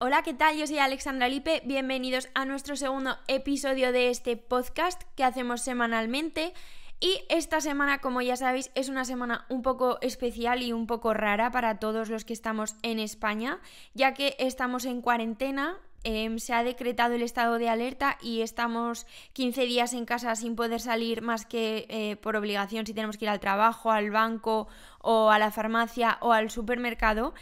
Hola, ¿qué tal? Yo soy Alexandra Lipe, bienvenidos a nuestro segundo episodio de este podcast que hacemos semanalmente. Y esta semana, como ya sabéis, es una semana un poco especial y un poco rara para todos los que estamos en España, ya que estamos en cuarentena, em, se ha decretado el estado de alerta y estamos 15 días en casa sin poder salir más que eh, por obligación si tenemos que ir al trabajo, al banco o a la farmacia o al supermercado.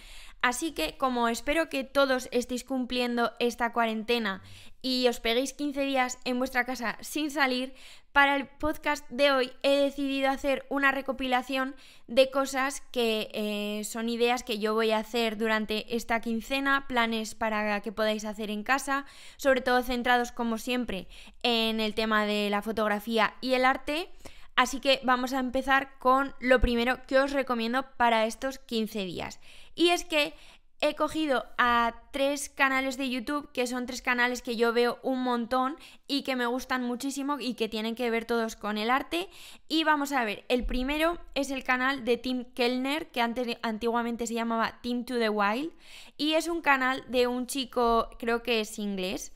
Así que como espero que todos estéis cumpliendo esta cuarentena y os peguéis 15 días en vuestra casa sin salir, para el podcast de hoy he decidido hacer una recopilación de cosas que eh, son ideas que yo voy a hacer durante esta quincena, planes para que podáis hacer en casa, sobre todo centrados como siempre en el tema de la fotografía y el arte. Así que vamos a empezar con lo primero que os recomiendo para estos 15 días. Y es que he cogido a tres canales de YouTube, que son tres canales que yo veo un montón y que me gustan muchísimo y que tienen que ver todos con el arte. Y vamos a ver, el primero es el canal de Tim Kellner, que antiguamente se llamaba Tim to the Wild, y es un canal de un chico, creo que es inglés,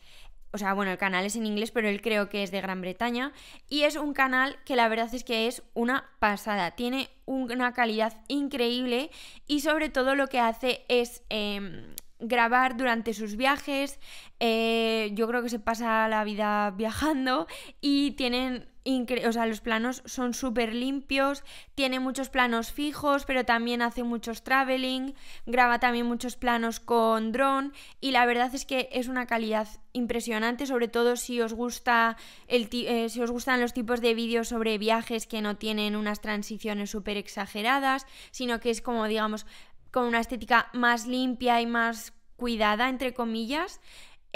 o sea, bueno, el canal es en inglés, pero él creo que es de Gran Bretaña. Y es un canal que la verdad es que es una pasada. Tiene una calidad increíble y sobre todo lo que hace es em, grabar durante sus viajes. Eh, yo creo que se pasa la vida viajando y tienen o sea, los planos son súper limpios, tiene muchos planos fijos, pero también hace muchos traveling, graba también muchos planos con dron y la verdad es que es una calidad impresionante, sobre todo si os gusta el eh, si os gustan los tipos de vídeos sobre viajes que no tienen unas transiciones súper exageradas, sino que es como digamos con una estética más limpia y más cuidada entre comillas.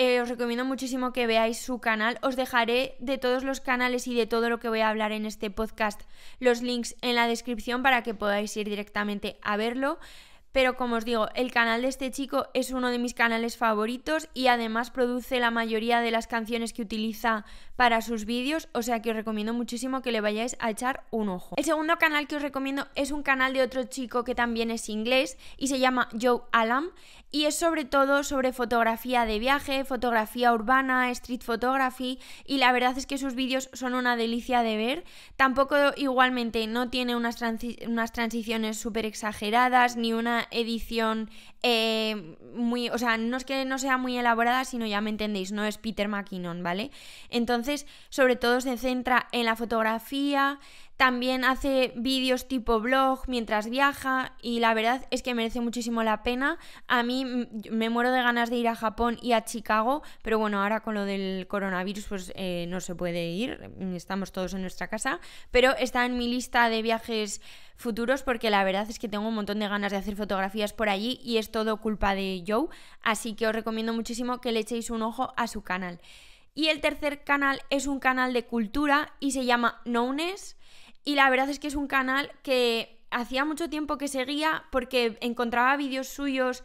Eh, os recomiendo muchísimo que veáis su canal. Os dejaré de todos los canales y de todo lo que voy a hablar en este podcast los links en la descripción para que podáis ir directamente a verlo. Pero como os digo, el canal de este chico es uno de mis canales favoritos y además produce la mayoría de las canciones que utiliza para sus vídeos, o sea que os recomiendo muchísimo que le vayáis a echar un ojo. El segundo canal que os recomiendo es un canal de otro chico que también es inglés y se llama Joe Alam y es sobre todo sobre fotografía de viaje, fotografía urbana, street photography y la verdad es que sus vídeos son una delicia de ver. Tampoco igualmente no tiene unas, unas transiciones súper exageradas ni una edición eh, muy, o sea, no es que no sea muy elaborada, sino ya me entendéis, no es Peter McKinnon, ¿vale? Entonces, sobre todo se centra en la fotografía, también hace vídeos tipo blog mientras viaja y la verdad es que merece muchísimo la pena. A mí me muero de ganas de ir a Japón y a Chicago, pero bueno, ahora con lo del coronavirus pues eh, no se puede ir, estamos todos en nuestra casa, pero está en mi lista de viajes futuros porque la verdad es que tengo un montón de ganas de hacer fotografías por allí y esto todo culpa de Joe, así que os recomiendo muchísimo que le echéis un ojo a su canal. Y el tercer canal es un canal de cultura y se llama Knowness y la verdad es que es un canal que hacía mucho tiempo que seguía porque encontraba vídeos suyos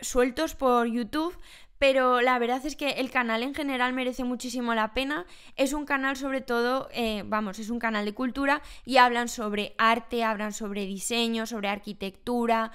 sueltos por YouTube, pero la verdad es que el canal en general merece muchísimo la pena. Es un canal sobre todo, eh, vamos, es un canal de cultura y hablan sobre arte, hablan sobre diseño, sobre arquitectura,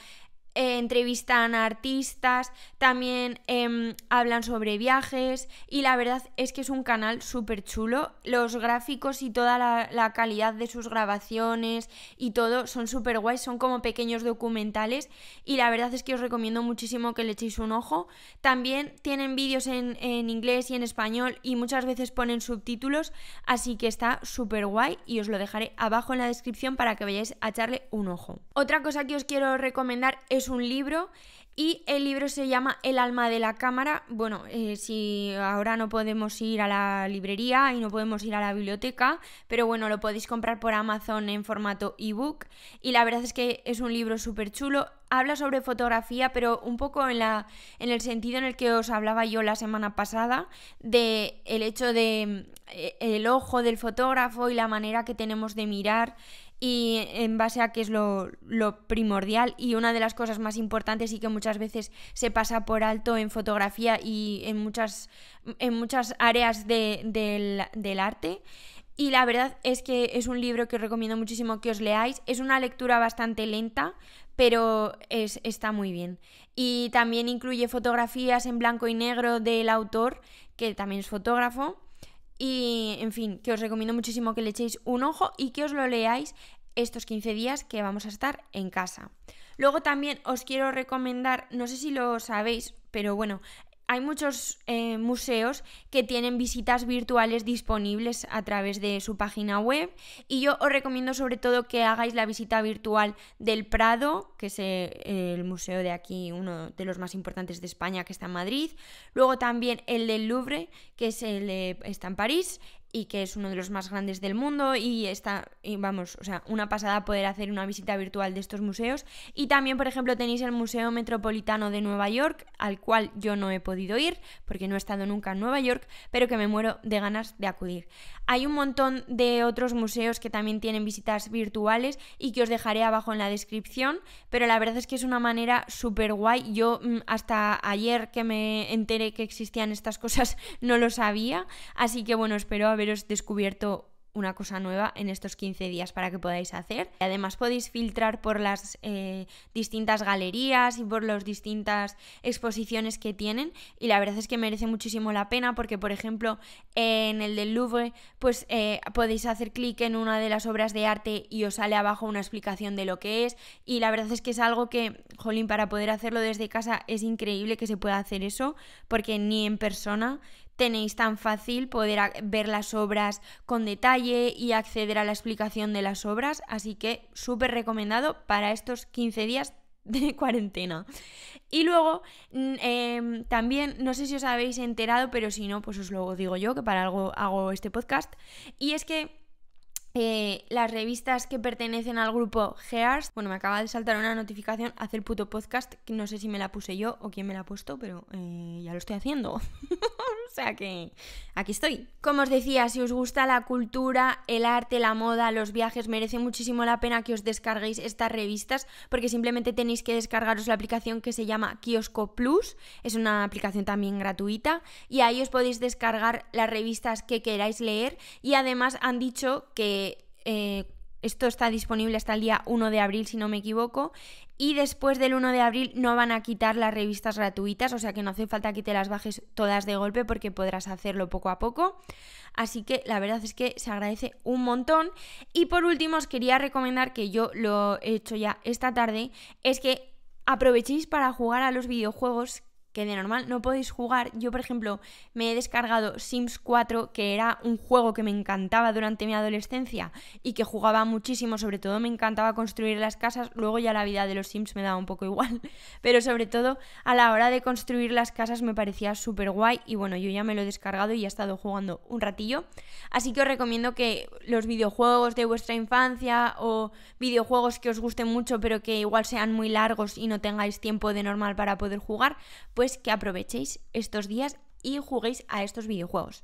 eh, entrevistan a artistas, también em, hablan sobre viajes y la verdad es que es un canal súper chulo. Los gráficos y toda la, calidad de sus grabaciones y todo son súper guays, son como pequeños documentales y la verdad es que os recomiendo muchísimo que le echéis un ojo. También tienen vídeos en, en inglés y en español y muchas veces ponen subtítulos, así que está súper guay y os lo dejaré abajo en la descripción para que vayáis a echarle un ojo. Otra cosa que os quiero recomendar es un libro y el libro se llama El alma de la cámara. Bueno, eh, si ahora no podemos ir a la librería y no podemos ir a la biblioteca, pero bueno, lo podéis comprar por Amazon en formato ebook. Y la verdad es que es un libro súper chulo. Habla sobre fotografía, pero un poco en, la, en el sentido en el que os hablaba yo la semana pasada, de el hecho de eh, el ojo del fotógrafo y la manera que tenemos de mirar y en base a qué es lo, primordial y una de las cosas más importantes y que muchas veces se pasa por alto en fotografía y en muchas, en muchas áreas del, arte. Y la verdad es que es un libro que os recomiendo muchísimo que os leáis. Es una lectura bastante lenta, pero está muy bien. Y también incluye fotografías en blanco y negro del autor, que también es fotógrafo. Y en fin, que os recomiendo muchísimo que le echéis un ojo y que os lo leáis estos 15 días que vamos a estar en casa. Luego también os quiero recomendar, no sé si lo sabéis, pero bueno, hay muchos eh, museos que tienen visitas virtuales disponibles a través de su página web y yo os recomiendo sobre todo que hagáis la visita virtual del Prado, que es eh, el museo de aquí, uno de los más importantes de España que está en Madrid, luego también el del Louvre, que es eh, está en París, y que es uno de los más grandes del mundo y está, y vamos, o sea, una pasada poder hacer una visita virtual de estos museos. Y también, por ejemplo, tenéis el Museo Metropolitano de Nueva York, al cual yo no he podido ir porque no he estado nunca en Nueva York, pero que me muero de ganas de acudir. Hay un montón de otros museos que también tienen visitas virtuales y que os dejaré abajo en la descripción, pero la verdad es que es una manera súper guay. Yo mm, hasta ayer que me enteré que existían estas cosas no lo sabía, así que bueno, espero haber he descubierto una cosa nueva en estos 15 días para que podáis hacer. Además podéis filtrar por las eh, distintas galerías y por las distintas exposiciones que tienen y la verdad es que merece muchísimo la pena porque por ejemplo en el del Louvre pues eh, podéis hacer clic en una de las obras de arte y os sale abajo una explicación de lo que es y la verdad es que es algo que, jolín, para poder hacerlo desde casa es increíble que se pueda hacer eso porque ni en persona tenéis tan fácil poder ver las obras con detalle y acceder a la explicación de las obras, así que súper recomendado para estos 15 días de cuarentena. Y luego, mm, em, también, no sé si os habéis enterado, pero si no, pues os lo digo yo, que para algo hago este podcast, y es que... Eh, las revistas que pertenecen al grupo Gears. Bueno, me acaba de saltar una notificación, hace el puto podcast, que no sé si me la puse yo o quién me la ha puesto, pero eh, ya lo estoy haciendo. sea que aquí estoy. Como os decía, si os gusta la cultura, el arte, la moda, los viajes, merece muchísimo la pena que os descarguéis estas revistas porque simplemente tenéis que descargaros la aplicación que se llama Kiosco Plus, es una aplicación también gratuita y ahí os podéis descargar las revistas que queráis leer y además han dicho que... Eh, esto está disponible hasta el día 1 de abril, si no me equivoco. Y después del 1 de abril no van a quitar las revistas gratuitas, o sea que no hace falta que te las bajes todas de golpe porque podrás hacerlo poco a poco. Así que la verdad es que se agradece un montón. Y por último os quería recomendar, que yo lo he hecho ya esta tarde, es que aprovechéis para jugar a los videojuegos que de normal no podéis jugar. Yo, por ejemplo, me he descargado Sims 4, que era un juego que me encantaba durante mi adolescencia y que jugaba muchísimo, sobre todo me encantaba construir las casas, luego ya la vida de los Sims me daba un poco igual, pero sobre todo a la hora de construir las casas me parecía súper guay y bueno, yo ya me lo he descargado y he estado jugando un ratillo, así que os recomiendo que los videojuegos de vuestra infancia o videojuegos que os gusten mucho pero que igual sean muy largos y no tengáis tiempo de normal para poder jugar, pues pues que aprovechéis estos días y juguéis a estos videojuegos.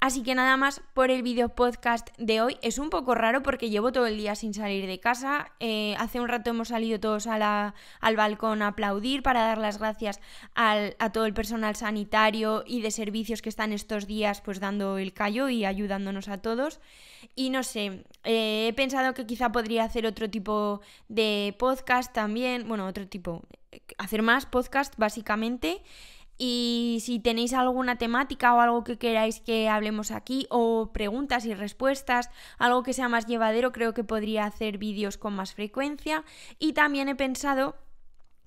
Así que nada más por el video podcast de hoy. Es un poco raro porque llevo todo el día sin salir de casa. Eh, hace un rato hemos salido todos al balcón a aplaudir para dar las gracias a todo el personal sanitario y de servicios que están estos días pues dando el callo y ayudándonos a todos. Y no sé, eh, he pensado que quizá podría hacer otro tipo de podcast también. Bueno, otro tipo hacer más podcast básicamente. Y si tenéis alguna temática o algo que queráis que hablemos aquí, o preguntas y respuestas, algo que sea más llevadero, creo que podría hacer vídeos con más frecuencia. Y también he pensado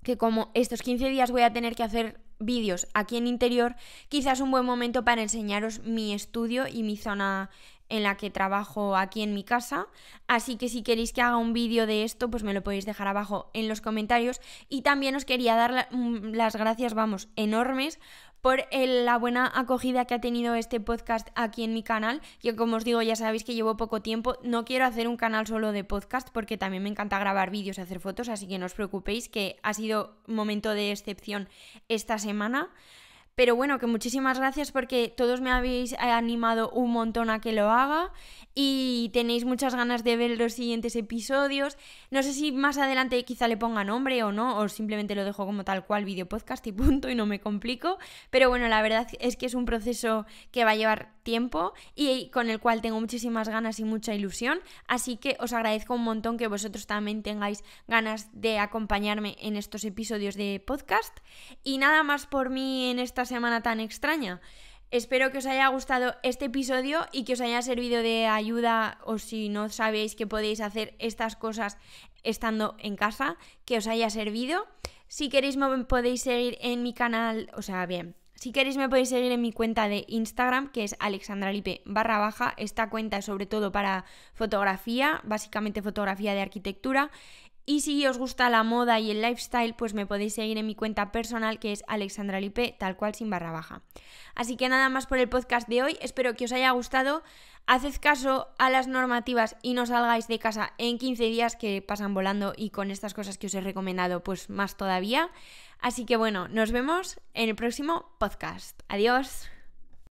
que como estos 15 días voy a tener que hacer vídeos aquí en interior, quizás un buen momento para enseñaros mi estudio y mi zona en la que trabajo aquí en mi casa. Así que si queréis que haga un vídeo de esto, pues me lo podéis dejar abajo en los comentarios. Y también os quería dar mm, las gracias, vamos, enormes por la buena acogida que ha tenido este podcast aquí en mi canal, que como os digo ya sabéis que llevo poco tiempo, no quiero hacer un canal solo de podcast porque también me encanta grabar vídeos y hacer fotos, así que no os preocupéis que ha sido momento de excepción esta semana. Pero bueno, que muchísimas gracias porque todos me habéis eh, animado un montón a que lo haga y tenéis muchas ganas de ver los siguientes episodios. No sé si más adelante quizá le ponga nombre o no, o simplemente lo dejo como tal cual video podcast y punto y no me complico. Pero bueno, la verdad es que es un proceso que va a llevar tiempo y con el cual tengo muchísimas ganas y mucha ilusión. Así que os agradezco un montón que vosotros también tengáis ganas de acompañarme en estos episodios de podcast. Y nada más por mí en estas semana tan extraña. Espero que os haya gustado este episodio y que os haya servido de ayuda o si no sabéis que podéis hacer estas cosas estando en casa, que os haya servido. Si queréis me podéis seguir en mi canal, o sea, bien, si queréis me podéis seguir en mi cuenta de Instagram, que es alexandralipe barra baja. Esta cuenta es sobre todo para fotografía, básicamente fotografía de arquitectura. Y si os gusta la moda y el lifestyle, pues me podéis seguir en mi cuenta personal que es Alexandra Lipe, tal cual sin barra baja. Así que nada más por el podcast de hoy, espero que os haya gustado. Haced caso a las normativas y no salgáis de casa en 15 días que pasan volando y con estas cosas que os he recomendado, pues más todavía. Así que bueno, nos vemos en el próximo podcast. Adiós.